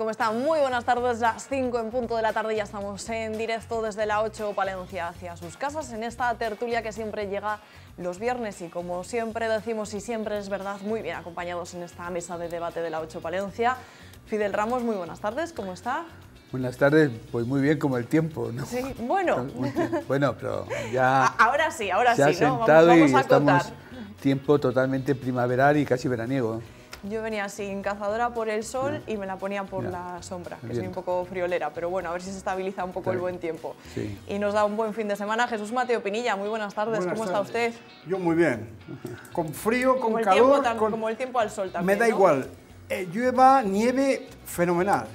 ¿Cómo están? Muy buenas tardes, las 5 en punto de la tarde ya estamos en directo desde la 8 Palencia hacia sus casas en esta tertulia que siempre llega los viernes y como siempre decimos y siempre es verdad, muy bien acompañados en esta mesa de debate de la 8 Palencia. Fidel Ramos, muy buenas tardes, ¿cómo está? Buenas tardes, pues muy bien como el tiempo, ¿no? Sí, bueno. Bueno, pero ya... Ah, ahora sí, ahora sí, sentado ¿no? vamos, y estamos tiempo totalmente primaveral y casi veraniego. Yo venía sin cazadora por el sol y me la ponía por la sombra, que soy un poco friolera, pero bueno, a ver si se estabiliza un poco el buen tiempo. Y nos da un buen fin de semana. Jesús Mateo Pinilla, muy buenas tardes, ¿cómo está usted? Yo muy bien, con frío, con como calor. Como el tiempo al sol Me da igual, eh, llueva, nieve, fenomenal.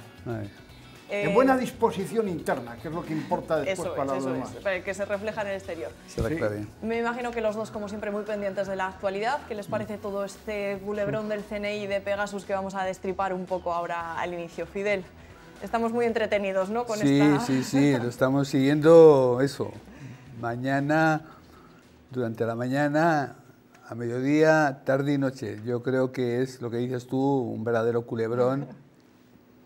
Eh, buena disposición interna, que es lo que importa después para es, demás. que se refleja en el exterior. Me imagino que los dos, como siempre, muy pendientes de la actualidad. ¿Qué les parece todo este culebrón del CNI de Pegasus que vamos a destripar un poco ahora al inicio? Fidel, estamos muy entretenidos, ¿no? Con sí, esta... sí, sí, lo estamos siguiendo eso. Mañana, durante la mañana, a mediodía, tarde y noche. Yo creo que es lo que dices tú, un verdadero culebrón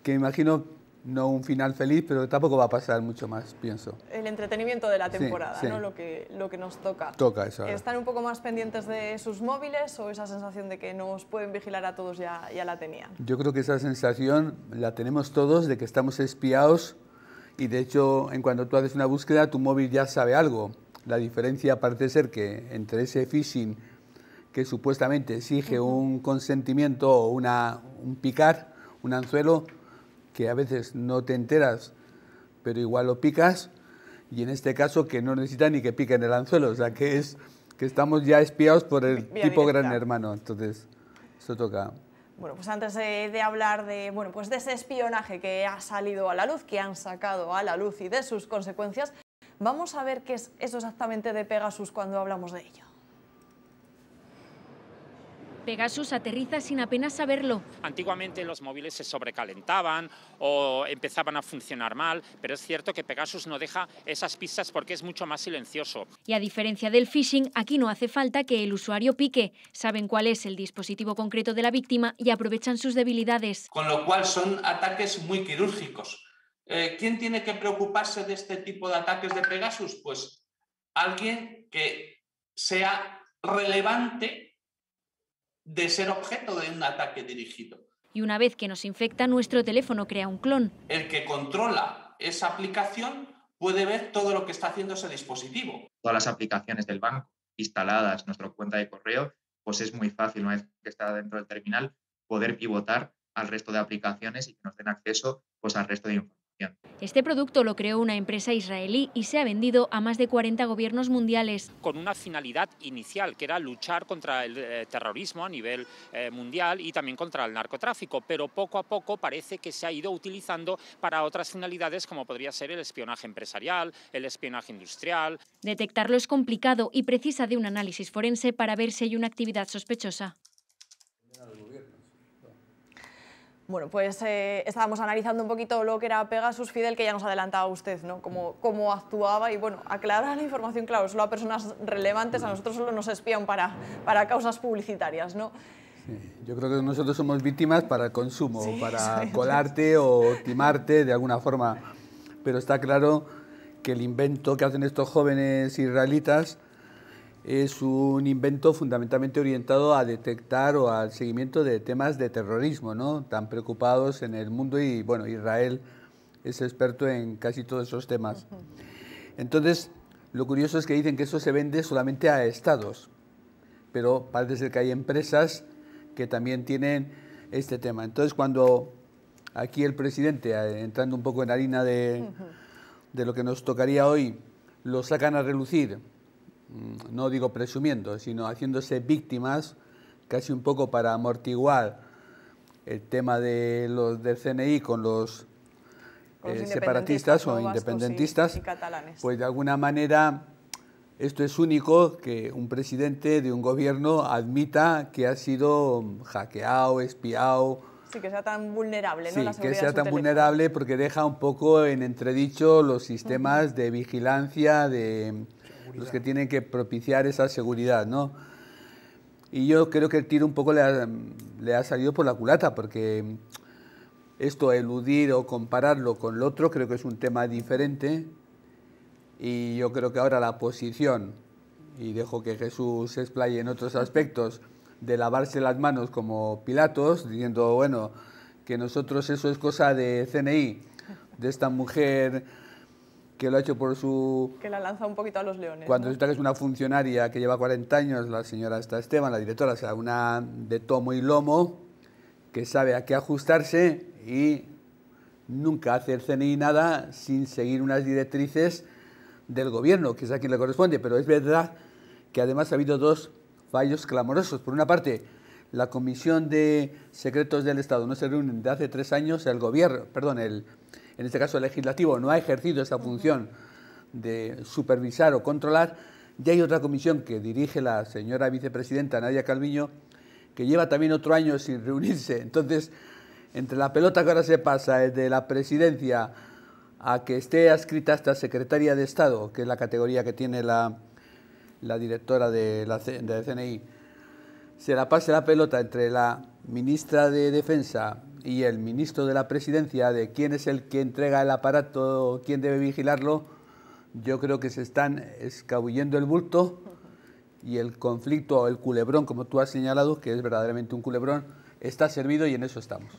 que imagino no un final feliz, pero tampoco va a pasar mucho más, pienso. El entretenimiento de la temporada, Lo que, lo que nos toca. Toca eso. ¿Están un poco más pendientes de sus móviles o esa sensación de que nos pueden vigilar a todos ya, ya la tenían? Yo creo que esa sensación la tenemos todos de que estamos espiados y de hecho, en cuanto tú haces una búsqueda, tu móvil ya sabe algo. La diferencia parece ser que entre ese phishing que supuestamente exige un consentimiento o una, un picar, un anzuelo, que a veces no te enteras, pero igual lo picas, y en este caso que no necesita ni que piquen el anzuelo, o sea que es que estamos ya espiados por el tipo gran hermano, entonces eso toca. Bueno, pues antes de, hablar de, bueno, pues de ese espionaje que ha salido a la luz, que han sacado a la luz y de sus consecuencias, vamos a ver qué es eso exactamente de Pegasus cuando hablamos de ello. Pegasus aterriza sin apenas saberlo. Antiguamente los móviles se sobrecalentaban o empezaban a funcionar mal, pero es cierto que Pegasus no deja esas pistas porque es mucho más silencioso. Y a diferencia del phishing, aquí no hace falta que el usuario pique. Saben cuál es el dispositivo concreto de la víctima y aprovechan sus debilidades. Con lo cual son ataques muy quirúrgicos. Eh, ¿Quién tiene que preocuparse de este tipo de ataques de Pegasus? Pues alguien que sea relevante de ser objeto de un ataque dirigido. Y una vez que nos infecta, nuestro teléfono crea un clon. El que controla esa aplicación puede ver todo lo que está haciendo ese dispositivo. Todas las aplicaciones del banco instaladas, nuestra cuenta de correo, pues es muy fácil, una vez que está dentro del terminal, poder pivotar al resto de aplicaciones y que nos den acceso pues, al resto de información. Este producto lo creó una empresa israelí y se ha vendido a más de 40 gobiernos mundiales. Con una finalidad inicial, que era luchar contra el eh, terrorismo a nivel eh, mundial y también contra el narcotráfico, pero poco a poco parece que se ha ido utilizando para otras finalidades como podría ser el espionaje empresarial, el espionaje industrial. Detectarlo es complicado y precisa de un análisis forense para ver si hay una actividad sospechosa. Bueno, pues eh, estábamos analizando un poquito lo que era Pegasus Fidel, que ya nos adelantaba usted, ¿no? Cómo, cómo actuaba y, bueno, aclarar la información, claro, solo a personas relevantes, a nosotros solo nos espían para, para causas publicitarias, ¿no? Sí, yo creo que nosotros somos víctimas para el consumo, para colarte o timarte de alguna forma, pero está claro que el invento que hacen estos jóvenes israelitas es un invento fundamentalmente orientado a detectar o al seguimiento de temas de terrorismo, ¿no? Tan preocupados en el mundo y, bueno, Israel es experto en casi todos esos temas. Entonces, lo curioso es que dicen que eso se vende solamente a estados, pero parece ser que hay empresas que también tienen este tema. Entonces, cuando aquí el presidente, eh, entrando un poco en harina de lo que nos tocaría hoy, lo sacan a relucir Mm, no digo presumiendo, sino haciéndose víctimas, casi un poco para amortiguar el tema de los del CNI con los, eh, separatistas o independentistas, pues de alguna manera esto es único que un presidente de un gobierno admita que ha sido hackeado, espiado. Sí, que sea tan vulnerable, ¿no? Sí, que sea tan vulnerable porque deja un poco en entredicho los sistemas de vigilancia, de, los que tienen que propiciar esa seguridad, ¿no? Y yo creo que el tiro un poco le ha, le ha salido por la culata, porque esto, eludir o compararlo con lo otro, creo que es un tema diferente. Y yo creo que ahora la posición, y dejo que Jesús se explaye en otros aspectos, de lavarse las manos como Pilatos, diciendo, bueno, que nosotros eso es cosa de CNI, de esta mujer que lo ha hecho por su... Que la lanza un poquito a los leones. Cuando resulta que es una funcionaria que lleva 40 años, la señora está Esteban, la directora, o sea, una de tomo y lomo, que sabe a qué ajustarse y nunca hace el CNI nada sin seguir unas directrices del gobierno, que es a quien le corresponde. Pero es verdad que además ha habido dos fallos clamorosos. Por una parte, la Comisión de Secretos del Estado no se reúne desde hace tres años, el gobierno, perdón, el, en este caso el legislativo, no ha ejercido esa función de supervisar o controlar, ya hay otra comisión que dirige la señora vicepresidenta Nadia Calviño, que lleva también otro año sin reunirse. Entonces, entre la pelota que ahora se pasa de la presidencia a que esté adscrita esta secretaria de Estado, que es la categoría que tiene la, directora de la de CNI, se la pase la pelota entre la ministra de Defensa y el ministro de la Presidencia de quién es el que entrega el aparato, quién debe vigilarlo, yo creo que se están escabullendo el bulto y el conflicto, el culebrón, como tú has señalado, que es verdaderamente un culebrón, está servido y en eso estamos.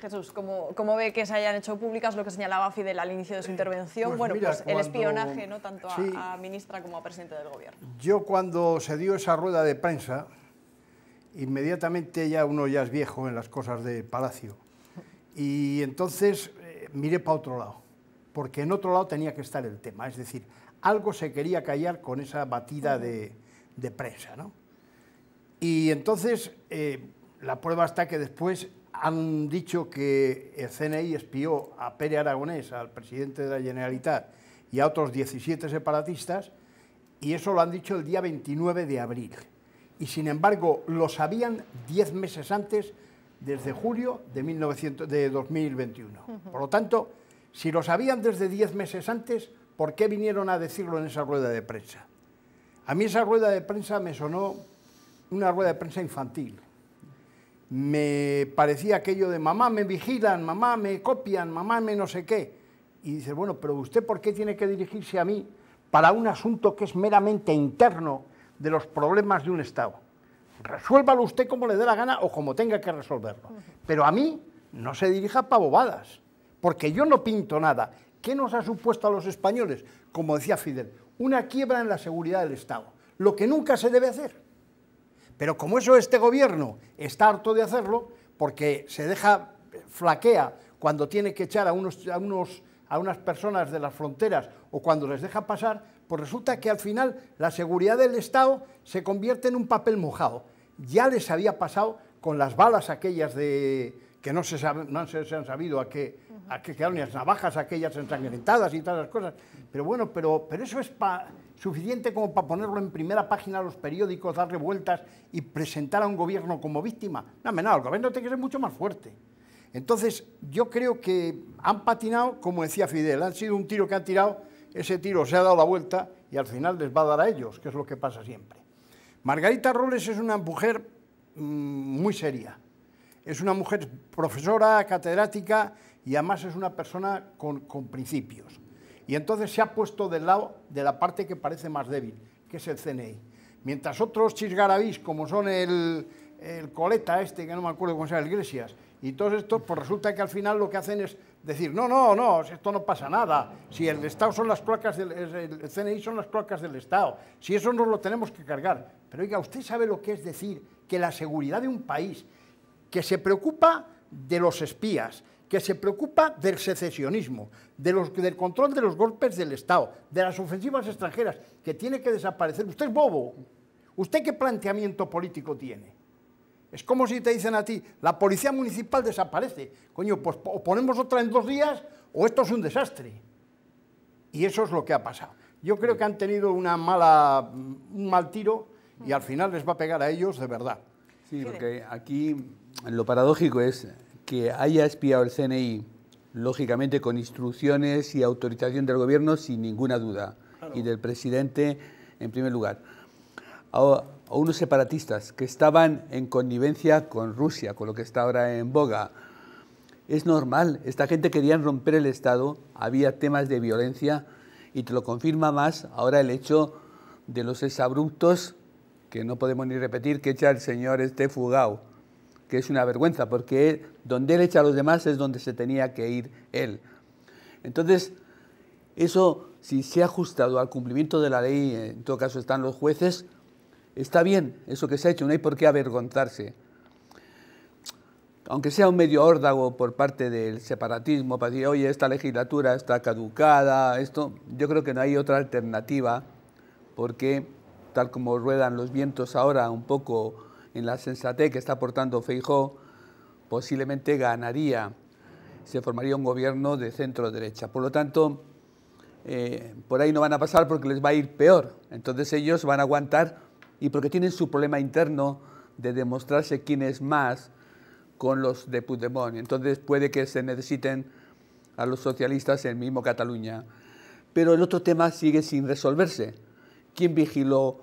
Jesús, ¿cómo, cómo ve que se hayan hecho públicas lo que señalaba Fidel al inicio de su intervención? Pues bueno, pues el espionaje, ¿no? Tanto a ministra como a presidente del gobierno. Yo cuando se dio esa rueda de prensa, inmediatamente ya uno ya es viejo en las cosas de palacio. Y entonces eh, miré para otro lado, porque en otro lado tenía que estar el tema, es decir, algo se quería callar con esa batida de, prensa. Y entonces eh, la prueba está que después han dicho que el CNI espió a Pere Aragonés, al presidente de la Generalitat, y a otros 17 separatistas, y eso lo han dicho el día 29 de abril y sin embargo lo sabían diez meses antes, desde julio de, 2021. Por lo tanto, si lo sabían desde diez meses antes, ¿por qué vinieron a decirlo en esa rueda de prensa? A mí esa rueda de prensa me sonó una rueda de prensa infantil. Me parecía aquello de mamá me vigilan, mamá me copian, mamá me no sé qué. Y dices, bueno, pero usted por qué tiene que dirigirse a mí para un asunto que es meramente interno de los problemas de un Estado. Resuélvalo usted como le dé la gana o como tenga que resolverlo. Pero a mí no se dirija para bobadas, porque yo no pinto nada. ¿Qué nos ha supuesto a los españoles? Como decía Fidel, una quiebra en la seguridad del Estado, lo que nunca se debe hacer. Pero como eso este gobierno está harto de hacerlo, porque se deja, eh, flaquea cuando tiene que echar a, a, a unas personas de las fronteras o cuando les deja pasar, pues resulta que al final la seguridad del Estado se convierte en un papel mojado. Ya les había pasado con las balas aquellas de que no se, han sabido a qué, quedaron, las navajas aquellas ensangrentadas y todas las cosas. Pero bueno, pero, eso es suficiente como para ponerlo en primera página a los periódicos, dar vueltas y presentar a un gobierno como víctima. No, no, el gobierno tiene que ser mucho más fuerte. Entonces, yo creo que han patinado, como decía Fidel, han sido un tiro que han tirado ese tiro se ha dado la vuelta y al final les va a dar a ellos, que es lo que pasa siempre. Margarita Robles es una mujer mm, muy seria, es una mujer profesora, catedrática y además es una persona con, principios. Y entonces se ha puesto del lado de la parte que parece más débil, que es el CNI. Mientras otros chisgarabís, como son el, coleta este, que no me acuerdo cómo se llama, el Iglesias, y todos estos, pues resulta que al final lo que hacen es decir, no, no, no, esto no pasa nada, si el Estado son las placas del CNI son las cloacas del Estado, si eso nos lo tenemos que cargar. Pero oiga, usted sabe lo que es decir que la seguridad de un país que se preocupa de los espías, que se preocupa del secesionismo, de los, del control de los golpes del Estado, de las ofensivas extranjeras, que tiene que desaparecer. Usted es bobo. ¿Usted qué planteamiento político tiene? Es como si te dicen a ti, la policía municipal desaparece. Coño, pues o ponemos otra en dos días o esto es un desastre. Y eso es lo que ha pasado. Yo creo que han tenido una mala, un mal tiro y al final les va a pegar a ellos de verdad. Sí, porque aquí lo paradójico es que haya espiado el CNI, lógicamente con instrucciones y autorización del gobierno, sin ninguna duda, y del presidente en primer lugar. Ahora, o unos separatistas que estaban en connivencia con Rusia, con lo que está ahora en boga. Es normal, esta gente querían romper el Estado, había temas de violencia y te lo confirma más ahora el hecho de los exabruptos, que no podemos ni repetir, que echa el señor este fugado, que es una vergüenza, porque donde él echa a los demás es donde se tenía que ir él. Entonces, eso, si se ha ajustado al cumplimiento de la ley, en todo caso están los jueces, Está bien eso que se ha hecho, no hay por qué avergonzarse. Aunque sea un medio órdago por parte del separatismo para decir, oye, esta legislatura está caducada, esto, yo creo que no hay otra alternativa, porque tal como ruedan los vientos ahora un poco en la sensatez que está aportando Feijó, posiblemente ganaría, se formaría un gobierno de centro-derecha. Por lo tanto, eh, por ahí no van a pasar porque les va a ir peor. Entonces ellos van a aguantar y porque tienen su problema interno de demostrarse quién es más con los de Puigdemont. Entonces puede que se necesiten a los socialistas en mismo Cataluña. Pero el otro tema sigue sin resolverse. ¿Quién vigiló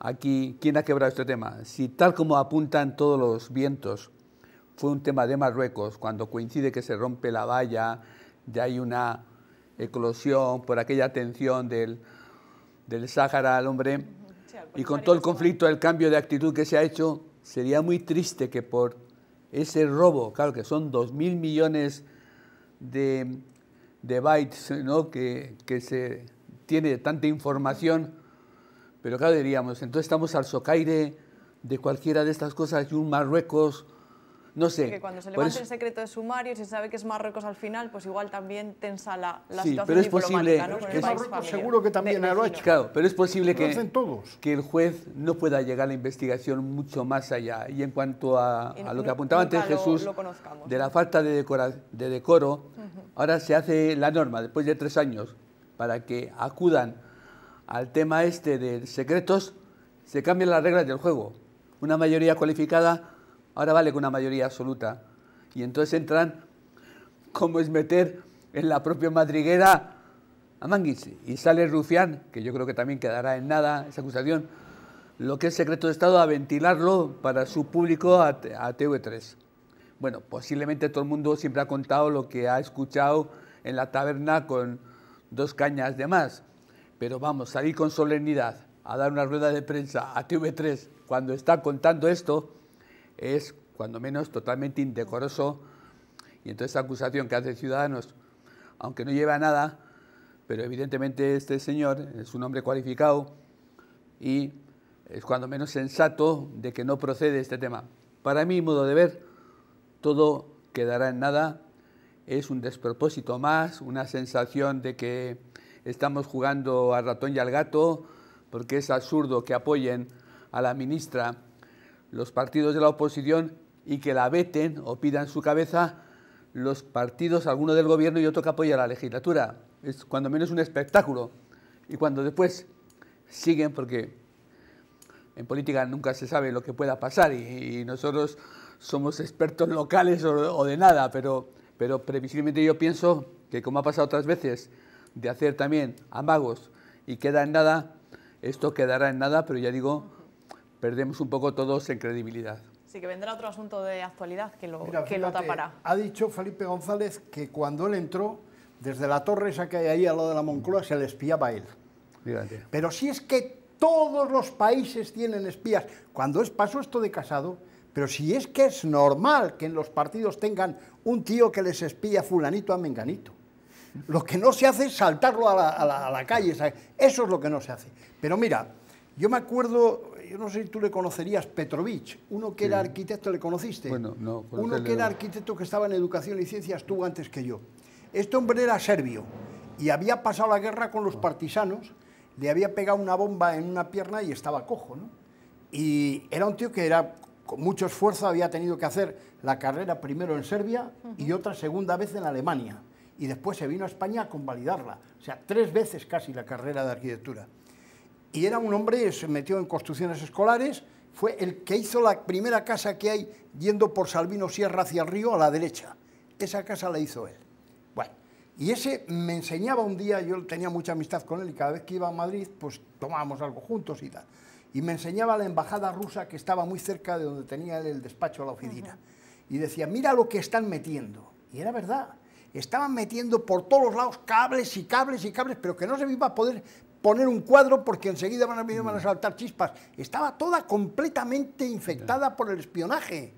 aquí? ¿Quién ha quebrado este tema? Si tal como apuntan todos los vientos, fue un tema de Marruecos, cuando coincide que se rompe la valla, ya hay una eclosión por aquella tensión del, del Sáhara al hombre, y con todo el conflicto, el cambio de actitud que se ha hecho, sería muy triste que por ese robo, claro que son 2.000 millones de, bytes que, que, se tiene tanta información, pero claro diríamos, entonces estamos al socaire de cualquiera de estas cosas y un Marruecos no sé. Porque cuando se levanta el secreto de sumario y se sabe que es Marruecos al final, pues igual también tensa la, situación pero es posible, seguro que también Claro, pero es posible que, que el juez no pueda llegar a la investigación mucho más allá. Y en cuanto a, lo que apuntaba antes Jesús, de la falta de, de decoro, ahora se hace la norma después de tres años para que acudan al tema este de secretos, se cambian las reglas del juego. Una mayoría cualificada ahora vale con una mayoría absoluta. Y entonces entran, como es meter en la propia madriguera a Manguis. Y sale Rufián, que yo creo que también quedará en nada esa acusación, lo que es secreto de Estado, a ventilarlo para su público a, a TV3. Bueno, posiblemente todo el mundo siempre ha contado lo que ha escuchado en la taberna con dos cañas de más. Pero vamos, salir con solemnidad a dar una rueda de prensa a TV3 cuando está contando esto, es cuando menos totalmente indecoroso y entonces la acusación que hace Ciudadanos, aunque no lleva nada, pero evidentemente este señor es un hombre cualificado y es cuando menos sensato de que no procede este tema. Para mi modo de ver, todo quedará en nada, es un despropósito más, una sensación de que estamos jugando al ratón y al gato, porque es absurdo que apoyen a la ministra los partidos de la oposición y que la veten o pidan su cabeza los partidos, alguno del gobierno y otro que apoya la legislatura. Es cuando menos un espectáculo. Y cuando después siguen, porque en política nunca se sabe lo que pueda pasar y, nosotros somos expertos locales o, de nada, pero, pero previsiblemente yo pienso que como ha pasado otras veces, de hacer también amagos y queda en nada, esto quedará en nada, pero ya digo, perdemos un poco todos en credibilidad. Sí, que vendrá otro asunto de actualidad que lo, que tapará. Ha dicho Felipe González que cuando él entró, desde la torre esa que hay ahí al lado de la Moncloa, se le espiaba a él. Pero si es que todos los países tienen espías, cuando es, pasó esto de casado, pero si es que es normal que en los partidos tengan un tío que les espía fulanito a menganito. Lo que no se hace es saltarlo a la, calle. Eso es lo que no se hace. Pero mira, yo me acuerdo yo no sé si tú le conocerías, Petrovich, uno que era arquitecto, ¿le conociste? Bueno, no. Uno que era arquitecto que estaba en Educación y Ciencias, tuvo antes que yo. Este hombre era serbio y había pasado la guerra con los partisanos, le había pegado una bomba en una pierna y estaba cojo, ¿no? Y era un tío que era con mucho esfuerzo había tenido que hacer la carrera primero en Serbia y otra segunda vez en Alemania. Y después se vino a España a convalidarla. O sea, tres veces casi la carrera de arquitectura y era un hombre, se metió en construcciones escolares, fue el que hizo la primera casa que hay yendo por Salvino Sierra hacia el río a la derecha. Esa casa la hizo él. Bueno, y ese me enseñaba un día, yo tenía mucha amistad con él y cada vez que iba a Madrid, pues tomábamos algo juntos y tal. Y me enseñaba la embajada rusa que estaba muy cerca de donde tenía él el despacho a la oficina. Y decía, mira lo que están metiendo. Y era verdad. Estaban metiendo por todos lados cables y cables y cables, pero que no se iba a poder poner un cuadro porque enseguida van a venir van a mm. saltar chispas. Estaba toda completamente infectada por el espionaje.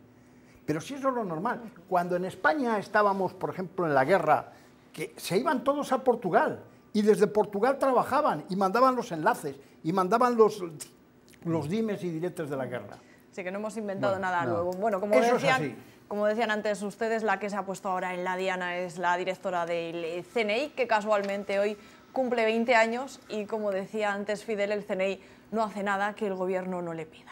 Pero sí eso es lo normal. Cuando en España estábamos, por ejemplo, en la guerra, que se iban todos a Portugal y desde Portugal trabajaban y mandaban los enlaces y mandaban los, los mm. dimes y diretes de la guerra. Así que no hemos inventado nada nuevo. Bueno, como decían... Como decían antes ustedes, la que se ha puesto ahora en la diana es la directora del CNI, que casualmente hoy cumple 20 años y, como decía antes Fidel, el CNI no hace nada que el gobierno no le pida.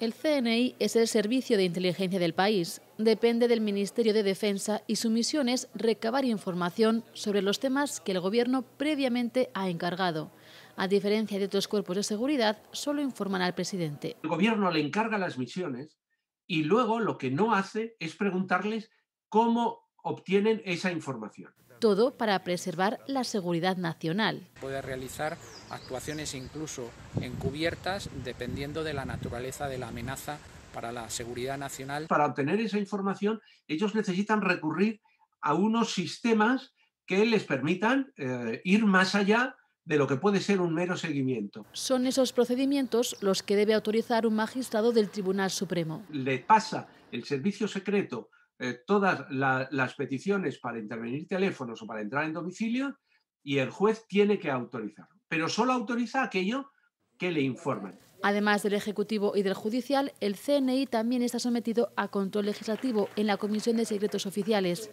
El CNI es el servicio de inteligencia del país. Depende del Ministerio de Defensa y su misión es recabar información sobre los temas que el Gobierno previamente ha encargado. A diferencia de otros cuerpos de seguridad, solo informan al presidente. El Gobierno le encarga las misiones y luego lo que no hace es preguntarles cómo obtienen esa información. Todo para preservar la seguridad nacional. Puede realizar actuaciones incluso encubiertas dependiendo de la naturaleza de la amenaza para la seguridad nacional. Para obtener esa información, ellos necesitan recurrir a unos sistemas que les permitan eh, ir más allá de lo que puede ser un mero seguimiento. Son esos procedimientos los que debe autorizar un magistrado del Tribunal Supremo. Le pasa el servicio secreto eh, todas las peticiones para intervenir teléfonos o para entrar en domicilio y el juez tiene que autorizarlo. Pero solo autoriza aquello que le informan. Además del Ejecutivo y del Judicial, el CNI también está sometido a control legislativo en la Comisión de Secretos Oficiales.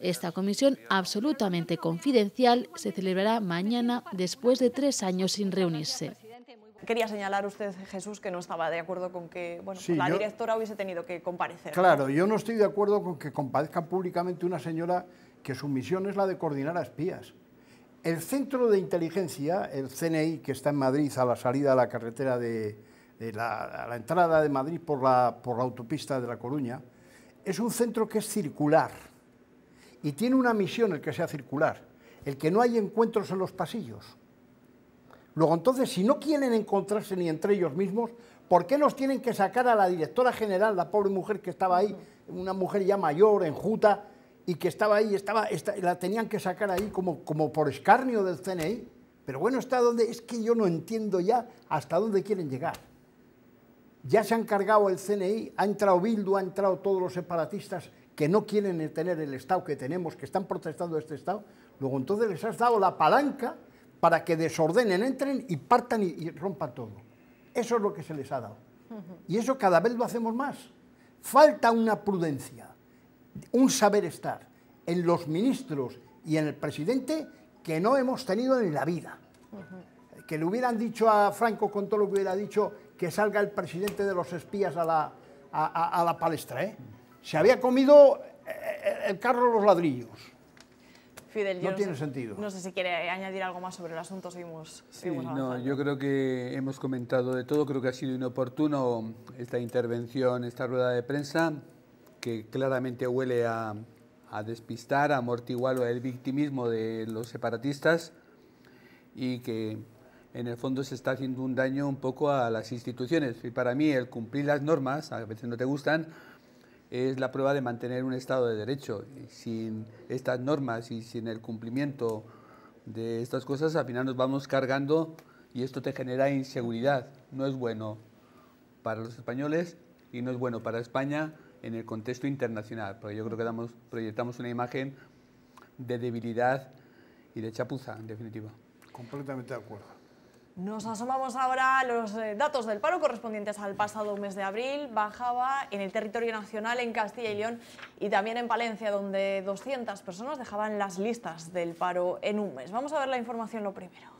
Esta comisión, absolutamente confidencial, se celebrará mañana después de tres años sin reunirse. Quería señalar usted, Jesús, que no estaba de acuerdo con que la directora hubiese tenido que comparecer. Claro, yo no estoy de acuerdo con que comparezca públicamente una señora que su misión es la de coordinar a espías. El centro de inteligencia, el CNI, que está en Madrid a la salida de la carretera de, la, entrada de Madrid por la, por la autopista de La Coruña, es un centro que es circular y tiene una misión el que sea circular, el que no hay encuentros en los pasillos, Luego entonces, si no quieren encontrarse ni entre ellos mismos, ¿por qué nos tienen que sacar a la directora general, la pobre mujer que estaba ahí, una mujer ya mayor, enjuta, y que estaba ahí, estaba, la tenían que sacar ahí como, como por escarnio del CNI? Pero bueno, está donde es que yo no entiendo ya hasta dónde quieren llegar. Ya se han cargado el CNI, ha entrado Bildu, ha entrado todos los separatistas que no quieren tener el Estado que tenemos, que están protestando este Estado. Luego entonces les has dado la palanca para que desordenen, entren y partan y, rompan todo. Eso es lo que se les ha dado. Y eso cada vez lo hacemos más. Falta una prudencia, un saber estar en los ministros y en el presidente que no hemos tenido en la vida. Que le hubieran dicho a Franco, con todo lo que hubiera dicho, que salga el presidente de los espías a la, palestra. ¿eh? Se había comido eh, eh, el carro los ladrillos no, tiene sentido. No sé si quiere añadir algo más sobre el asunto, seguimos, No, yo creo que hemos comentado de todo, creo que ha sido inoportuno esta intervención, esta rueda de prensa, que claramente huele a, a despistar, a amortiguar el victimismo de los separatistas y que en el fondo se está haciendo un daño un poco a las instituciones. Y para mí el cumplir las normas, a veces no te gustan, es la prueba de mantener un Estado de Derecho. Sin estas normas y sin el cumplimiento de estas cosas, al final nos vamos cargando y esto te genera inseguridad. No es bueno para los españoles y no es bueno para España en el contexto internacional, porque yo creo que damos, proyectamos una imagen de debilidad y de chapuza, en definitiva. Completamente de acuerdo. Nos asomamos ahora a los eh, datos del paro correspondientes al pasado mes de abril. Bajaba en el territorio nacional, en Castilla y León y también en Palencia, donde 200 personas dejaban las listas del paro en un mes. Vamos a ver la información lo primero.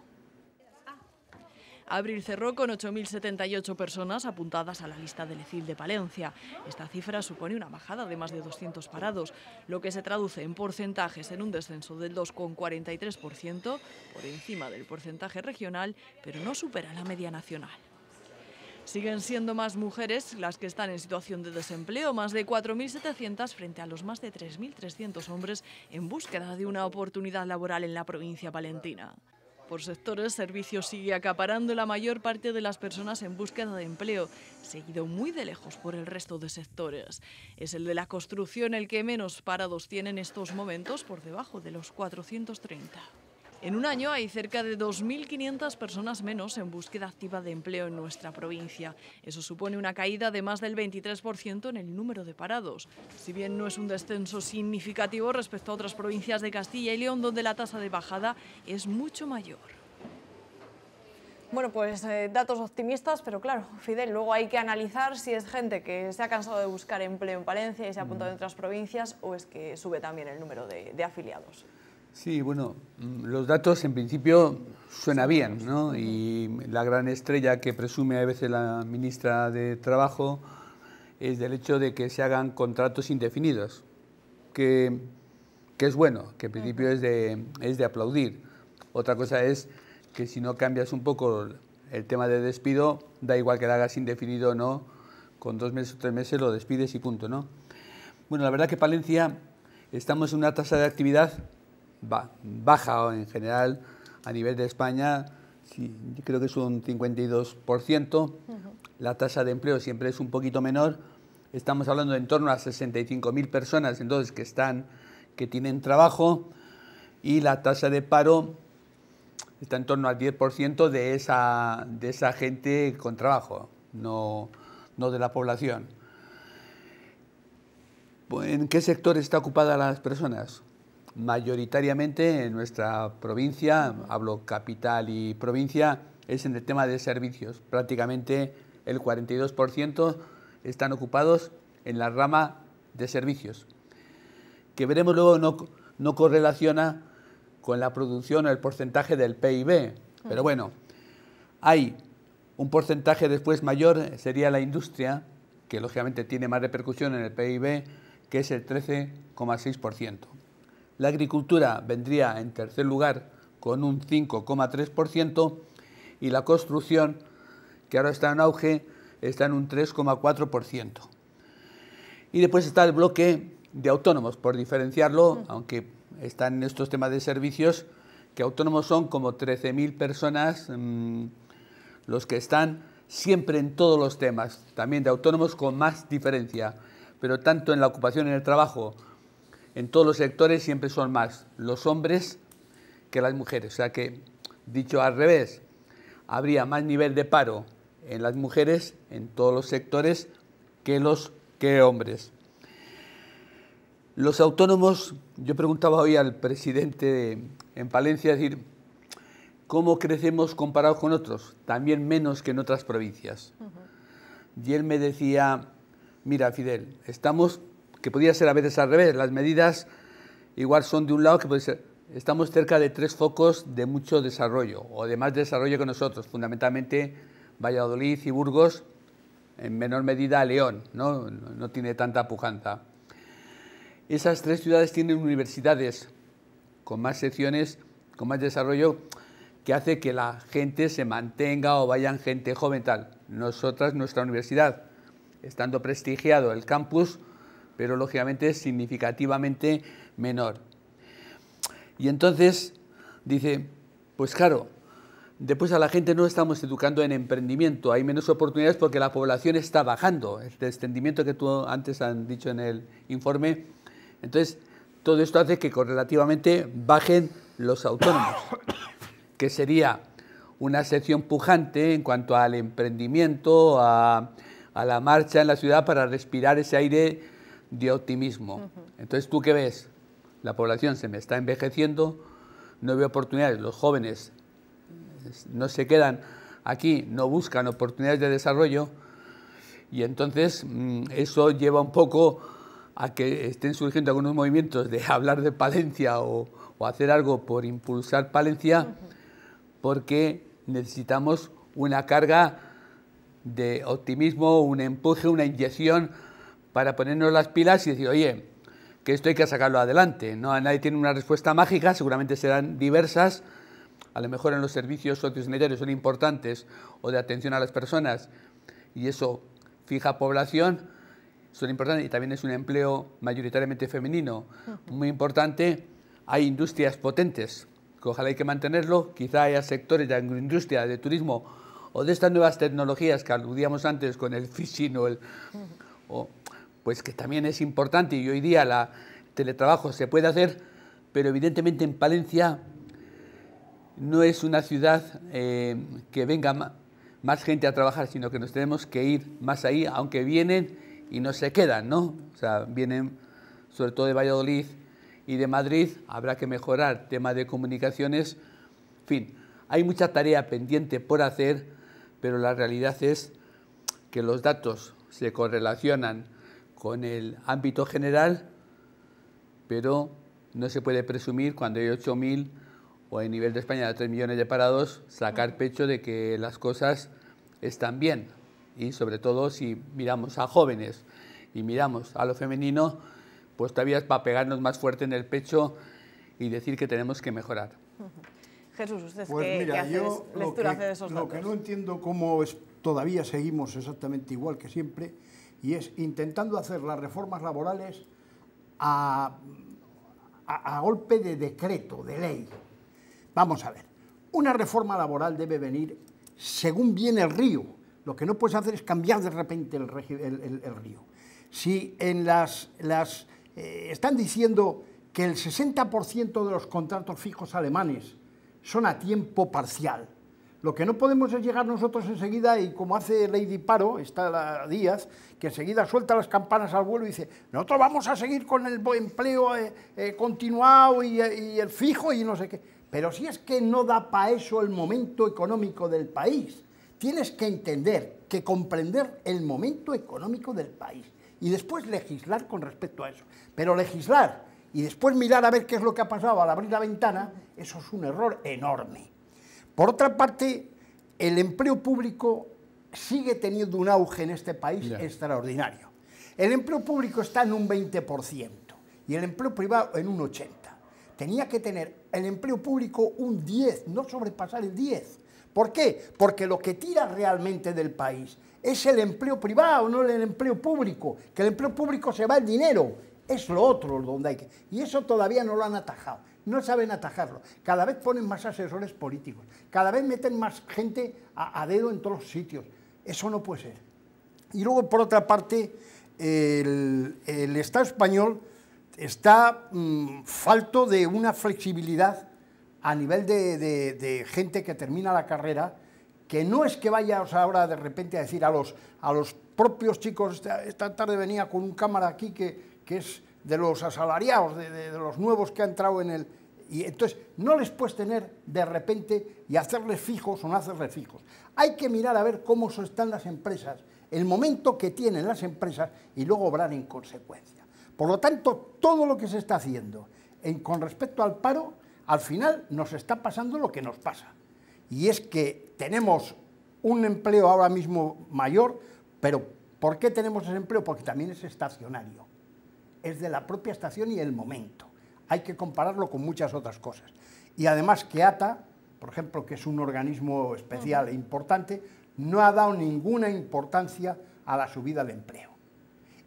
Abril cerró con 8.078 personas apuntadas a la lista del ECIL de Palencia. Esta cifra supone una bajada de más de 200 parados, lo que se traduce en porcentajes en un descenso del 2,43%, por encima del porcentaje regional, pero no supera la media nacional. Siguen siendo más mujeres las que están en situación de desempleo, más de 4.700 frente a los más de 3.300 hombres en búsqueda de una oportunidad laboral en la provincia palentina. Por sectores, servicios sigue acaparando la mayor parte de las personas en búsqueda de empleo, seguido muy de lejos por el resto de sectores. Es el de la construcción el que menos parados tiene en estos momentos, por debajo de los 430. En un año hay cerca de 2.500 personas menos en búsqueda activa de empleo en nuestra provincia. Eso supone una caída de más del 23% en el número de parados. Si bien no es un descenso significativo respecto a otras provincias de Castilla y León, donde la tasa de bajada es mucho mayor. Bueno, pues eh, datos optimistas, pero claro, Fidel, luego hay que analizar si es gente que se ha cansado de buscar empleo en Palencia y se ha apuntado en otras provincias o es que sube también el número de afiliados. Sí, bueno, mm, los datos en principio suena bien, ¿no? Y la gran estrella que presume a veces la ministra de Trabajo es del hecho de que se hagan contratos indefinidos, que, es bueno, que en principio es de, es de aplaudir. Otra cosa es que si no cambias un poco el tema de despido, da igual que lo hagas indefinido o no, con dos meses o tres meses lo despides y punto, ¿no? Bueno, la verdad que Palencia estamos en una tasa de actividad baja en general a nivel de España, creo que es un 52%. La tasa de empleo siempre es un poquito menor. Estamos hablando de en torno a 65.000 personas entonces que están que tienen trabajo y la tasa de paro está en torno al 10% de esa, de esa gente con trabajo, no, no de la población. Pues, ¿En qué sector está ocupada las personas? mayoritariamente en nuestra provincia, hablo capital y provincia, es en el tema de servicios. Prácticamente el 42% están ocupados en la rama de servicios, que veremos luego no, correlaciona con la producción o el porcentaje del PIB. Pero bueno, hay un porcentaje después mayor, sería la industria, que lógicamente tiene más repercusión en el PIB, que es el 13,6%. La agricultura vendría en tercer lugar con un 5,3% y la construcción, que ahora está en auge, está en un 3,4%. Y después está el bloque de autónomos, por diferenciarlo, aunque están en estos temas de servicios, que autónomos son como 13.000 personas mm, los que están siempre en todos los temas, también de autónomos con más diferencia, pero tanto en la ocupación en el trabajo en todos los sectores siempre son más los hombres que las mujeres. O sea que, dicho al revés, habría más nivel de paro en las mujeres en todos los sectores que los que hombres. Los autónomos, yo preguntaba hoy al presidente en Palencia, decir, ¿cómo crecemos comparados con otros? También menos que en otras provincias. Y él me decía, mira Fidel, estamos que podría ser a veces al revés. Las medidas igual son de un lado que puede ser, estamos cerca de tres focos de mucho desarrollo o de más desarrollo que nosotros, fundamentalmente Valladolid y Burgos, en menor medida León, no, tiene tanta pujanza. Esas tres ciudades tienen universidades con más secciones, con más desarrollo, que hace que la gente se mantenga o vayan gente joven tal. Nosotras, nuestra universidad, estando prestigiado el campus, pero lógicamente es significativamente menor. Y entonces dice, pues claro, después a la gente no estamos educando en emprendimiento, hay menos oportunidades porque la población está bajando, el descendimiento que tú antes han dicho en el informe. Entonces, todo esto hace que correlativamente bajen los autónomos, que sería una sección pujante en cuanto al emprendimiento, a, a la marcha en la ciudad para respirar ese aire de optimismo. Entonces, ¿tú qué ves? La población se me está envejeciendo, no veo oportunidades, los jóvenes no se quedan aquí, no buscan oportunidades de desarrollo y entonces mm, eso lleva un poco a que estén surgiendo algunos movimientos de hablar de Palencia o, hacer algo por impulsar Palencia, porque necesitamos una carga de optimismo, un empuje, una inyección para ponernos las pilas y decir, oye, que esto hay que sacarlo adelante. No, nadie tiene una respuesta mágica, seguramente serán diversas. A lo mejor en los servicios sociosanitarios son importantes o de atención a las personas y eso fija población, son importantes y también es un empleo mayoritariamente femenino, muy importante. Hay industrias potentes, que ojalá hay que mantenerlo, quizá haya sectores de agroindustria, de turismo o de estas nuevas tecnologías que aludíamos antes con el phishing o el pues que también es importante y hoy día la teletrabajo se puede hacer, pero evidentemente en Palencia no es una ciudad eh, que venga más gente a trabajar, sino que nos tenemos que ir más ahí, aunque vienen y no se quedan, ¿no? O sea, vienen sobre todo de Valladolid y de Madrid, habrá que mejorar tema de comunicaciones, en fin, hay mucha tarea pendiente por hacer, pero la realidad es que los datos se correlacionan con el ámbito general, pero no se puede presumir cuando hay 8.000 o en nivel de España 3 millones de parados, sacar pecho de que las cosas están bien. Y sobre todo si miramos a jóvenes y miramos a lo femenino, pues todavía es para pegarnos más fuerte en el pecho y decir que tenemos que mejorar. Jesús, usted pues que, lo que, Lo que no entiendo cómo es, todavía seguimos exactamente igual que siempre y es intentando hacer las reformas laborales a, golpe de decreto, de ley. Vamos a ver, una reforma laboral debe venir según viene el río. Lo que no puedes hacer es cambiar de repente el, río. Si en las, las eh, están diciendo que el 60% de los contratos fijos alemanes son a tiempo parcial, lo que no podemos es llegar nosotros enseguida y como hace Lady Paro, está la Díaz, que enseguida suelta las campanas al vuelo y dice, nosotros vamos a seguir con el empleo eh, eh, continuado y, eh, y el fijo y no sé qué. Pero si es que no da para eso el momento económico del país, tienes que entender, que comprender el momento económico del país y después legislar con respecto a eso. Pero legislar y después mirar a ver qué es lo que ha pasado al abrir la ventana, eso es un error enorme. Por otra parte, el empleo público sigue teniendo un auge en este país extraordinario. El empleo público está en un 20% y el empleo privado en un 80%. Tenía que tener el empleo público un 10, no sobrepasar el 10. ¿Por qué? Porque lo que tira realmente del país es el empleo privado, no el empleo público. Que el empleo público se va el dinero, es lo otro donde hay que... Y eso todavía no lo han atajado no saben atajarlo. Cada vez ponen más asesores políticos, cada vez meten más gente a, dedo en todos los sitios. Eso no puede ser. Y luego, por otra parte, el, Estado español está mm, falto de una flexibilidad a nivel de, gente que termina la carrera, que no es que vayas ahora de repente a decir a los, a los propios chicos, esta, esta tarde venía con un cámara aquí que, que es de los asalariados, de, los nuevos que han entrado en el... Y entonces no les puedes tener de repente y hacerles fijos o no hacerles fijos. Hay que mirar a ver cómo están las empresas, el momento que tienen las empresas y luego obrar en consecuencia. Por lo tanto, todo lo que se está haciendo en, con respecto al paro, al final nos está pasando lo que nos pasa. Y es que tenemos un empleo ahora mismo mayor, pero ¿por qué tenemos ese empleo? Porque también es estacionario es de la propia estación y el momento. Hay que compararlo con muchas otras cosas. Y además que ATA, por ejemplo, que es un organismo especial e importante, no ha dado ninguna importancia a la subida de empleo.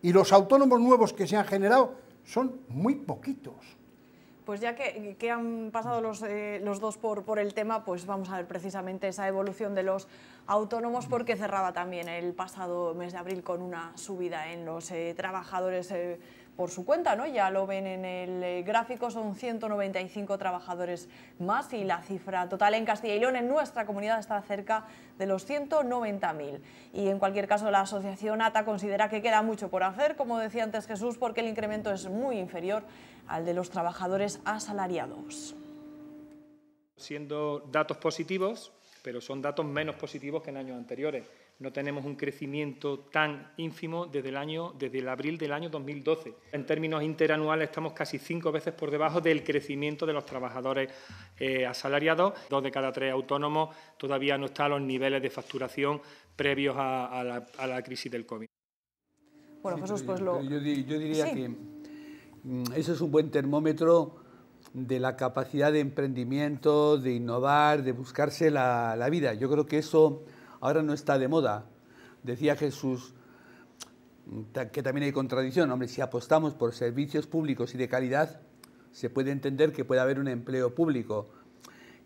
Y los autónomos nuevos que se han generado son muy poquitos. Pues ya que, han pasado los, eh, dos por, el tema, pues vamos a ver precisamente esa evolución de los autónomos, porque cerraba también el pasado mes de abril con una subida en los eh, trabajadores eh, por su cuenta, ¿no? Ya lo ven en el eh, gráfico, son 195 trabajadores más y la cifra total en Castilla y León en nuestra comunidad está cerca de los 190.000. Y en cualquier caso, la asociación ATA considera que queda mucho por hacer, como decía antes Jesús, porque el incremento es muy inferior al de los trabajadores asalariados. Siendo datos positivos, pero son datos menos positivos que en años anteriores no tenemos un crecimiento tan ínfimo desde el, año, desde el abril del año 2012. En términos interanuales estamos casi cinco veces por debajo del crecimiento de los trabajadores eh, asalariados. Dos de cada tres autónomos todavía no están a los niveles de facturación previos a, la, crisis del COVID. Bueno, Jesús, pues lo... Yo, diría que mm, ...eso es un buen termómetro de la capacidad de emprendimiento, de innovar, de buscarse la, la vida. Yo creo que eso ahora no está de moda. Decía Jesús que también hay contradicción. Hombre, si apostamos por servicios públicos y de calidad, se puede entender que puede haber un empleo público.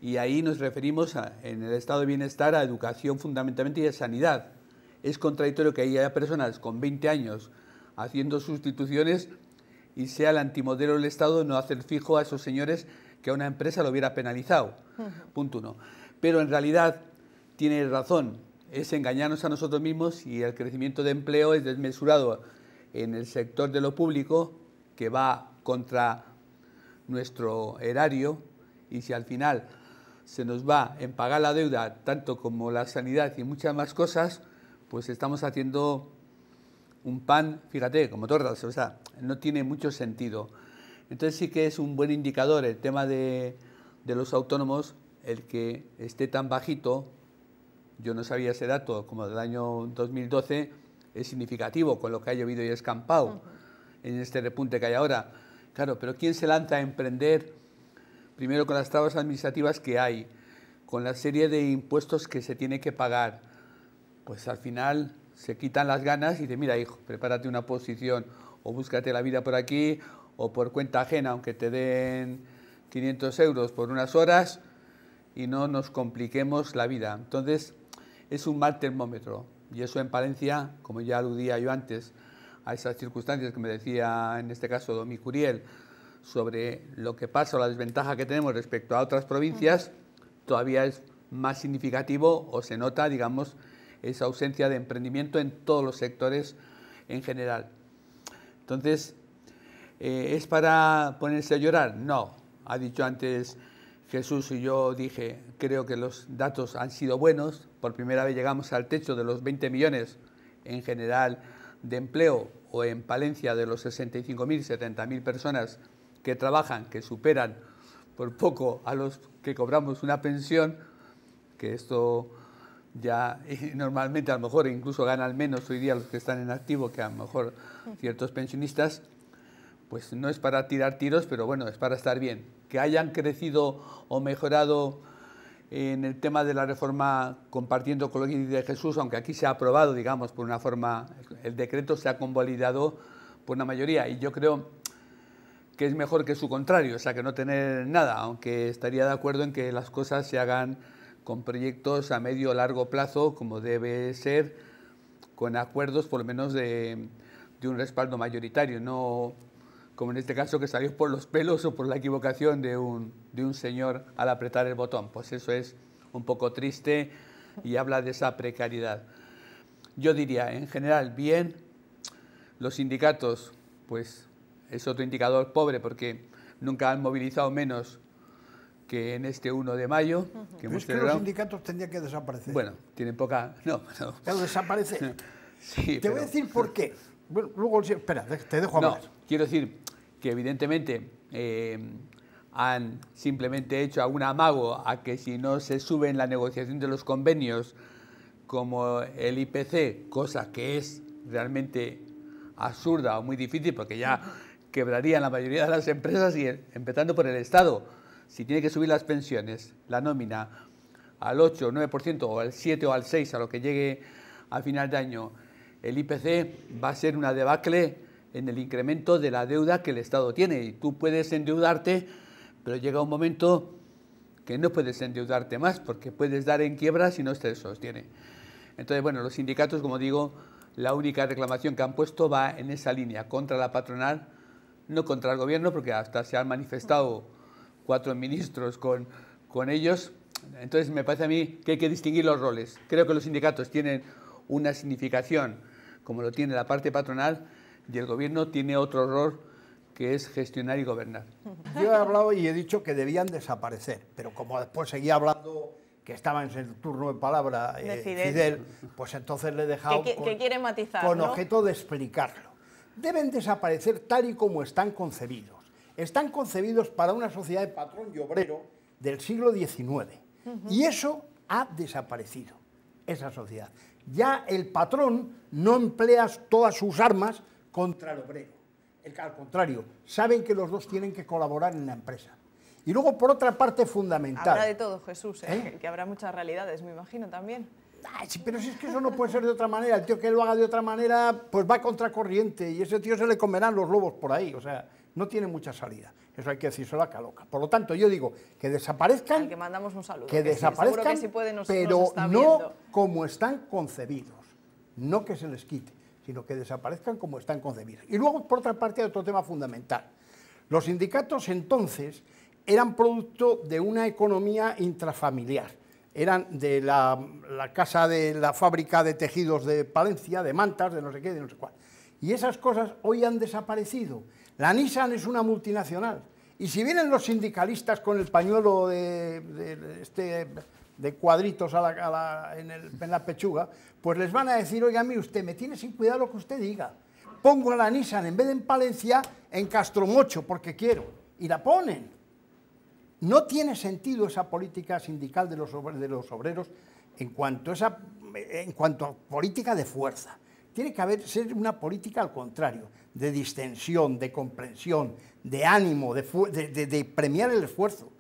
Y ahí nos referimos en el estado de bienestar a educación fundamentalmente y a sanidad. Es contradictorio que haya personas con 20 años haciendo sustituciones y sea el antimodelo del Estado no hacer fijo a esos señores que a una empresa lo hubiera penalizado. Punto uno. Pero en realidad tiene razón, es engañarnos a nosotros mismos y el crecimiento de empleo es desmesurado en el sector de lo público que va contra nuestro erario y si al final se nos va en pagar la deuda tanto como la sanidad y muchas más cosas, pues estamos haciendo un pan, fíjate, como tortas, o sea, no tiene mucho sentido. Entonces sí que es un buen indicador el tema de, de los autónomos, el que esté tan bajito yo no sabía ese dato, como del año 2012, es significativo con lo que ha llovido y escampado en este repunte que hay ahora. Claro, pero ¿quién se lanza a emprender primero con las trabas administrativas que hay, con la serie de impuestos que se tiene que pagar? Pues al final se quitan las ganas y te mira, hijo, prepárate una posición o búscate la vida por aquí o por cuenta ajena, aunque te den 500 euros por unas horas y no nos compliquemos la vida. Entonces, es un mal termómetro. Y eso en Palencia, como ya aludía yo antes a esas circunstancias que me decía en este caso Domi Curiel, sobre lo que pasa o la desventaja que tenemos respecto a otras provincias, todavía es más significativo o se nota, digamos, esa ausencia de emprendimiento en todos los sectores en general. Entonces, eh, ¿es para ponerse a llorar? No. Ha dicho antes Jesús y yo dije, creo que los datos han sido buenos. Por primera vez llegamos al techo de los 20 millones en general de empleo o en Palencia de los 65.000, 70.000 personas que trabajan, que superan por poco a los que cobramos una pensión, que esto ya eh, normalmente a lo mejor incluso ganan menos hoy día los que están en activo que a lo mejor ciertos pensionistas, pues no es para tirar tiros, pero bueno, es para estar bien. Que hayan crecido o mejorado en el tema de la reforma compartiendo con los de Jesús, aunque aquí se ha aprobado, digamos, por una forma, el decreto se ha convalidado por una mayoría y yo creo que es mejor que su contrario, o sea, que no tener nada, aunque estaría de acuerdo en que las cosas se hagan con proyectos a medio o largo plazo, como debe ser, con acuerdos por lo menos de, de un respaldo mayoritario, no como en este caso que salió por los pelos o por la equivocación de un, de un señor al apretar el botón. Pues eso es un poco triste y habla de esa precariedad. Yo diría, en general, bien, los sindicatos, pues es otro indicador pobre porque nunca han movilizado menos que en este 1 de mayo. que es que los sindicatos tendrían que desaparecer. Bueno, tienen poca... No, no. desaparecer. sí, te voy a decir por qué. Bueno, luego, espera, te dejo hablar. No, quiero decir, que evidentemente eh, han simplemente hecho algún amago a que si no se sube en la negociación de los convenios como el IPC, cosa que es realmente absurda o muy difícil porque ya quebrarían la mayoría de las empresas y empezando por el Estado, si tiene que subir las pensiones, la nómina al 8 o 9% o al 7 o al 6 a lo que llegue al final de año, el IPC va a ser una debacle en el incremento de la deuda que el Estado tiene. Y tú puedes endeudarte, pero llega un momento que no puedes endeudarte más porque puedes dar en quiebra si no se sostiene. Entonces, bueno, los sindicatos, como digo, la única reclamación que han puesto va en esa línea, contra la patronal, no contra el gobierno, porque hasta se han manifestado cuatro ministros con, con ellos. Entonces, me parece a mí que hay que distinguir los roles. Creo que los sindicatos tienen una significación como lo tiene la parte patronal, y el gobierno tiene otro error que es gestionar y gobernar. Yo he hablado y he dicho que debían desaparecer, pero como después seguía hablando que estaba en el turno de palabra eh, Fidel. pues entonces le he dejado ¿Qué con, quiere matizar, con objeto de explicarlo. Deben desaparecer tal y como están concebidos. Están concebidos para una sociedad de patrón y obrero del siglo XIX. Y eso ha desaparecido, esa sociedad. Ya el patrón no emplea todas sus armas contra el obrero. al contrario, saben que los dos tienen que colaborar en la empresa. Y luego, por otra parte, fundamental. Habrá de todo, Jesús, ¿eh? ¿Eh? que habrá muchas realidades, me imagino también. pero si es que eso no puede ser de otra manera. El tío que lo haga de otra manera, pues va contra corriente y ese tío se le comerán los lobos por ahí. O sea, no tiene mucha salida. Eso hay que decirse a Caloca. Por lo tanto, yo digo que desaparezcan. que mandamos un saludo. Que, desaparezcan, pero no como están concebidos. No que se les quite sino que desaparezcan como están concebidos Y luego, por otra parte, hay otro tema fundamental. Los sindicatos entonces eran producto de una economía intrafamiliar. Eran de la, casa de la fábrica de tejidos de Palencia, de mantas, de no sé qué, de no sé cuál. Y esas cosas hoy han desaparecido. La Nissan es una multinacional. Y si vienen los sindicalistas con el pañuelo de este de cuadritos a en, la pechuga, pues les van a decir, oiga, a mí usted me tiene sin cuidado lo que usted diga. Pongo a la Nissan en vez de en Palencia, en Castromocho, porque quiero. Y la ponen. No tiene sentido esa política sindical de los, obreros, de los obreros en cuanto, a esa, en cuanto política de fuerza. Tiene que haber, ser una política al contrario, de distensión, de comprensión, de ánimo, de premiar el esfuerzo.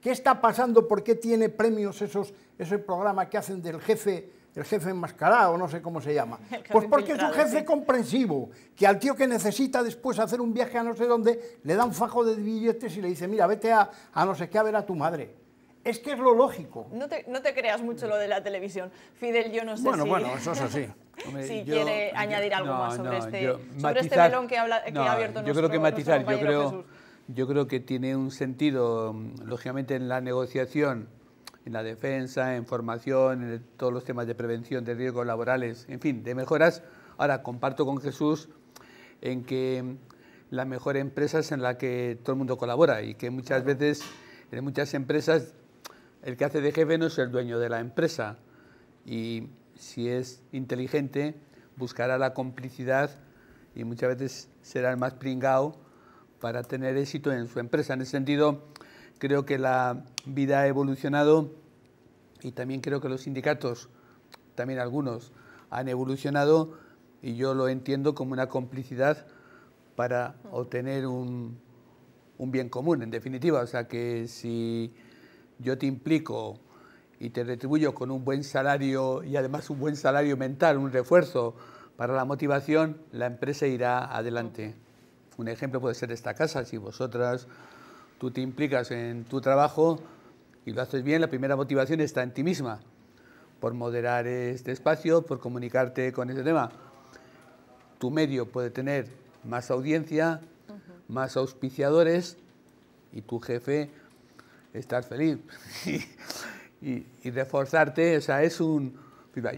¿Qué está pasando? ¿Por qué tiene premios esos, ese programa que hacen del jefe, el jefe enmascarado, no sé cómo se llama? Pues porque es un jefe comprensivo, que al tío que necesita después hacer un viaje a no sé dónde, le da un fajo de billetes y le dice, mira, vete a, no sé qué a ver a tu madre. Es que es lo lógico. No te, creas mucho lo de la televisión. Fidel, yo no sé bueno, si... Bueno, bueno, eso es así. si quiere añadir algo más sobre, este, sobre este, melón que, habla, que ha abierto Yo creo que matizar, yo creo yo creo que tiene un sentido, mm, lógicamente, en la negociación, en la defensa, en formación, en todos los temas de prevención de riesgos laborales, en fin, de mejoras. Ahora, comparto con Jesús en que mm, la mejor empresa es en la que todo el mundo colabora y que muchas veces en muchas empresas el que hace de jefe no es el dueño de la empresa y si es inteligente buscará la complicidad y muchas veces será el más pringado para tener éxito en su empresa. En ese sentido, creo que la vida ha evolucionado y también creo que los sindicatos, también algunos, han evolucionado y yo lo entiendo como una complicidad para obtener un, un bien común, en definitiva. O sea que si yo te implico y te retribuyo con un buen salario y además un buen salario mental, un refuerzo para la motivación, la empresa irá adelante. Un ejemplo puede ser esta casa. Si vosotras, tú te implicas en tu trabajo y lo haces bien, la primera motivación está en ti misma, por moderar este espacio, por comunicarte con ese tema. Tu medio puede tener más audiencia, más auspiciadores y tu jefe estar feliz y, reforzarte. O es un...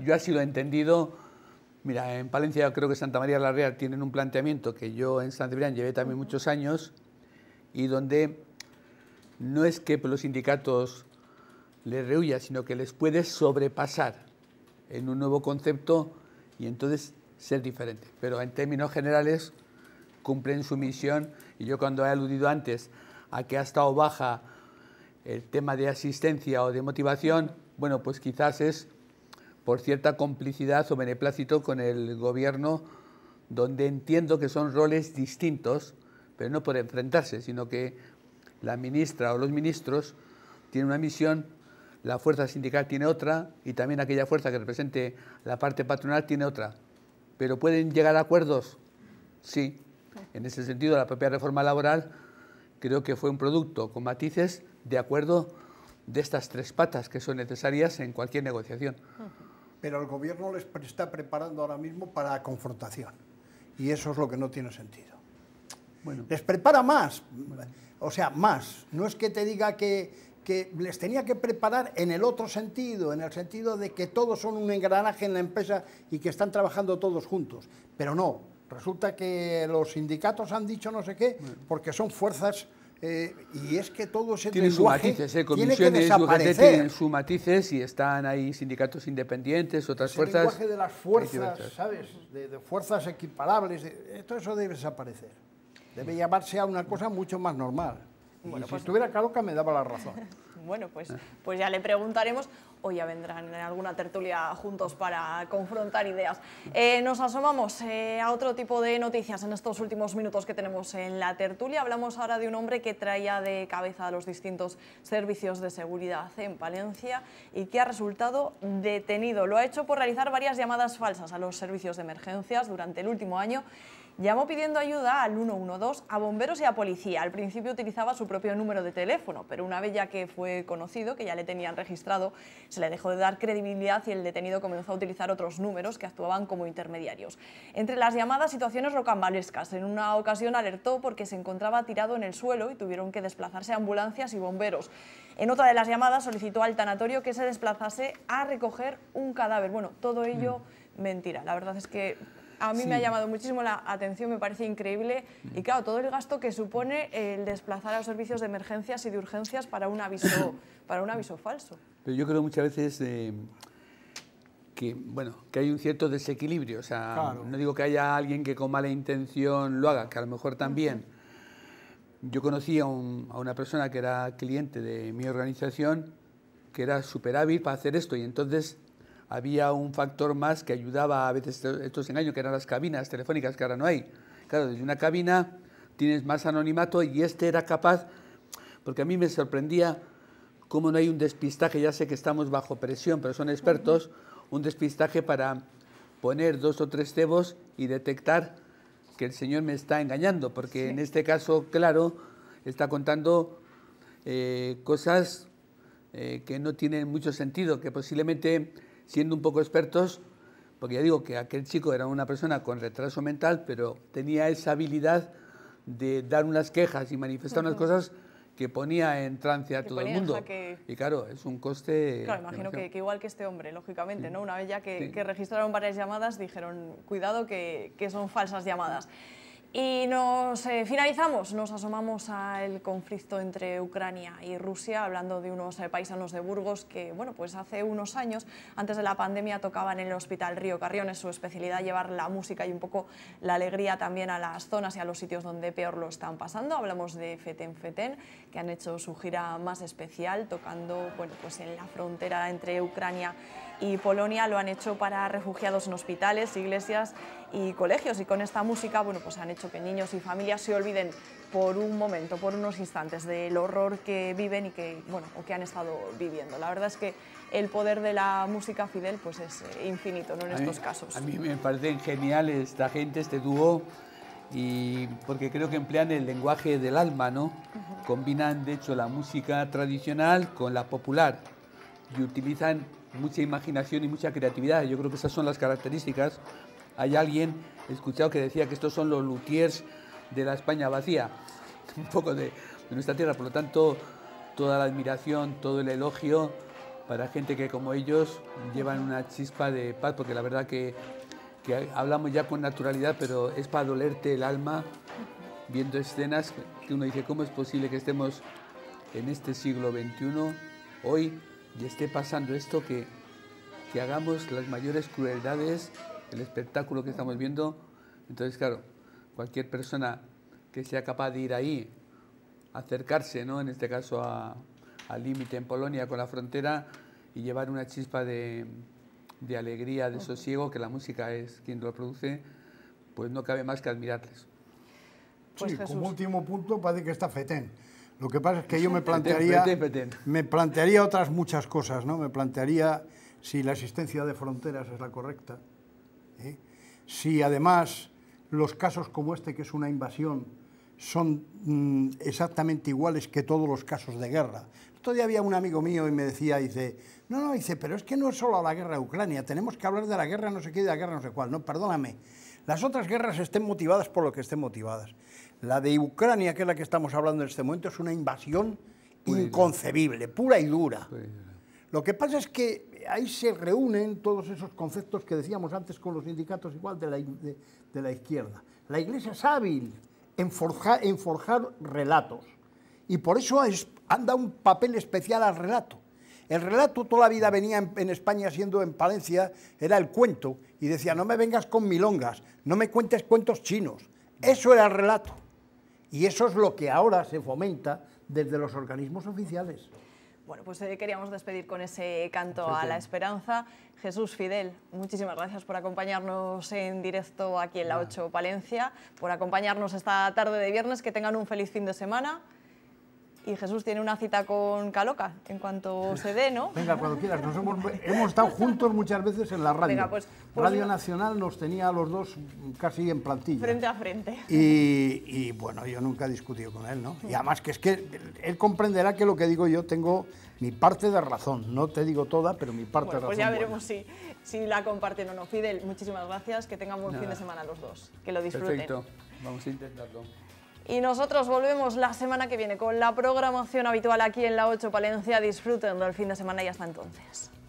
Yo así lo he entendido Mira, en Palencia creo que Santa María la Real tienen un planteamiento que yo en San Cebrián llevé también muchos años y donde no es que los sindicatos les rehuya, sino que les puede sobrepasar en un nuevo concepto y entonces ser diferente. Pero en términos generales cumplen su misión y yo cuando he aludido antes a que ha estado baja el tema de asistencia o de motivación, bueno, pues quizás es por cierta complicidad o beneplácito con el gobierno, donde entiendo que son roles distintos, pero no por enfrentarse, sino que la ministra o los ministros tienen una misión, la fuerza sindical tiene otra y también aquella fuerza que represente la parte patronal tiene otra. Pero pueden llegar a acuerdos, sí. En ese sentido, la propia reforma laboral creo que fue un producto con matices de acuerdo de estas tres patas que son necesarias en cualquier negociación pero el gobierno les está preparando ahora mismo para confrontación. Y eso es lo que no tiene sentido. Les prepara más, o sea, más. No es que te diga que, les tenía que preparar en el otro sentido, en el sentido de que todos son un engranaje en la empresa y que están trabajando todos juntos. Pero no, resulta que los sindicatos han dicho no sé qué, porque son fuerzas eh, y es que todo ese tiene sus matices, eh, tiene tienen sus matices y están ahí sindicatos independientes, otras fuerzas. El lenguaje de las fuerzas, ¿sabes? De, fuerzas equiparables, todo eso debe desaparecer. Debe llamarse a una cosa mucho más normal. Bueno, si pues, estuviera que me daba la razón. Bueno, pues, pues ya le preguntaremos. Hoy ya vendrán en alguna tertulia juntos para confrontar ideas. Eh, nos asomamos eh, a otro tipo de noticias en estos últimos minutos que tenemos en la tertulia. Hablamos ahora de un hombre que traía de cabeza a los distintos servicios de seguridad en Palencia y que ha resultado detenido. Lo ha hecho por realizar varias llamadas falsas a los servicios de emergencias durante el último año Llamó pidiendo ayuda al 112, a bomberos y a policía. Al principio utilizaba su propio número de teléfono, pero una vez ya que fue conocido, que ya le tenían registrado, se le dejó de dar credibilidad y el detenido comenzó a utilizar otros números que actuaban como intermediarios. Entre las llamadas situaciones rocambolescas. En una ocasión alertó porque se encontraba tirado en el suelo y tuvieron que desplazarse ambulancias y bomberos. En otra de las llamadas solicitó al tanatorio que se desplazase a recoger un cadáver. Bueno, todo ello mm. mentira. La verdad es que a mí me ha llamado muchísimo la atención, me parece increíble. Y mm. claro, todo el gasto que supone el desplazar a los servicios de emergencias y de urgencias para un aviso, para un aviso falso. Pero yo creo muchas veces eh, que, bueno, que hay un cierto desequilibrio. no digo que haya alguien que con mala intención lo haga, que a lo mejor también. Yo conocí a, una persona que era cliente de mi organización que era hábil para hacer esto y entonces había un factor más que ayudaba a veces estos engaños, que eran las cabinas telefónicas, que ahora no hay. Claro, desde una cabina tienes más anonimato y este era capaz, porque a mí me sorprendía cómo no hay un despistaje, ya sé que estamos bajo presión, pero son expertos, un despistaje para poner dos o tres cebos y detectar que el Señor me está engañando, porque en este caso, claro, está contando eh, cosas eh, que no tienen mucho sentido, que posiblemente siendo un poco expertos, porque ya digo que aquel chico era una persona con retraso mental, pero tenía esa habilidad de dar unas quejas y manifestar unas cosas que ponía en trance a todo el mundo. Y claro, es un coste... Claro, imagino que, igual que este hombre, lógicamente, ¿no? Una vez ya que, que, registraron varias llamadas, dijeron, cuidado que, son falsas llamadas. Y nos eh, finalizamos, nos asomamos al conflicto entre Ucrania y Rusia, hablando de unos eh, paisanos de Burgos que, bueno, pues hace unos años, antes de la pandemia, tocaban en el Hospital Río Carrión, es su especialidad llevar la música y un poco la alegría también a las zonas y a los sitios donde peor lo están pasando. Hablamos de Feten Feten, que han hecho su gira más especial, tocando, bueno, pues en la frontera entre Ucrania y Polonia, lo han hecho para refugiados en hospitales, iglesias y colegios y con esta música bueno, pues han hecho que niños y familias se olviden por un momento, por unos instantes del horror que viven y que, bueno, o que han estado viviendo. La verdad es que el poder de la música Fidel pues es eh, infinito ¿no? en estos casos. A mí me parecen geniales esta gente, este dúo, y porque creo que emplean el lenguaje del alma, ¿no? Combinan de hecho la música tradicional con la popular y utilizan mucha imaginación y mucha creatividad. Yo creo que esas son las características hay alguien escuchado que decía que estos son los luthiers de la España vacía, un poco de, nuestra tierra. Por lo tanto, toda la admiración, todo el elogio para gente que como ellos llevan una chispa de paz, porque la verdad que, hablamos ya con naturalidad, pero es para dolerte el alma viendo escenas que uno dice, ¿cómo es posible que estemos en este siglo XXI hoy y esté pasando esto que, que hagamos las mayores crueldades el espectáculo que estamos viendo. Entonces, claro, cualquier persona que sea capaz de ir ahí, acercarse, ¿no? en este caso al límite en Polonia con la frontera y llevar una chispa de, alegría, de sosiego, que la música es quien lo produce, pues no cabe más que admirarles. Pues como último punto parece que está Fetén. Lo que pasa es que yo me plantearía, me plantearía otras muchas cosas, ¿no? Me plantearía si la existencia de fronteras es la correcta, si además los casos como este, que es una invasión, son mm, exactamente iguales que todos los casos de guerra. Todavía había un amigo mío y me decía, dice, no, no, dice, pero es que no es solo la guerra de Ucrania, tenemos que hablar de la guerra no sé qué, de la guerra no sé cuál. No, perdóname, las otras guerras estén motivadas por lo que estén motivadas. La de Ucrania, que es la que estamos hablando en este momento, es una invasión inconcebible, pura y dura. Lo que pasa es que ahí se reúnen todos esos conceptos que decíamos antes con los sindicatos igual de la, izquierda. La Iglesia es hábil en forjar, relatos y por eso anda un papel especial al relato. El relato toda la vida venía en, en, España siendo en Palencia, era el cuento y decía, no me vengas con milongas, no me cuentes cuentos chinos. Eso era el relato y eso es lo que ahora se fomenta desde los organismos oficiales. Bueno, pues eh, queríamos despedir con ese canto a la esperanza. Jesús Fidel, muchísimas gracias por acompañarnos en directo aquí en La 8 Palencia, por acompañarnos esta tarde de viernes. Que tengan un feliz fin de semana. Y Jesús tiene una cita con Caloca en cuanto se dé, ¿no? Venga, cuando quieras. hemos, estado juntos muchas veces en la radio. Pues, pues radio Nacional nos tenía a los dos casi en plantilla. Frente a frente. Y, bueno, yo nunca he discutido con él, ¿no? Y además que es que él comprenderá que lo que digo yo tengo mi parte de razón. No te digo toda, pero mi parte pues de razón. Pues ya veremos si, la comparten o no. Fidel, muchísimas gracias. Que tengan buen fin de semana los dos. Que lo disfruten. Perfecto. Vamos a intentarlo. Y nosotros volvemos la semana que viene con la programación habitual aquí en La 8 Palencia. Disfruten del fin de semana y hasta entonces.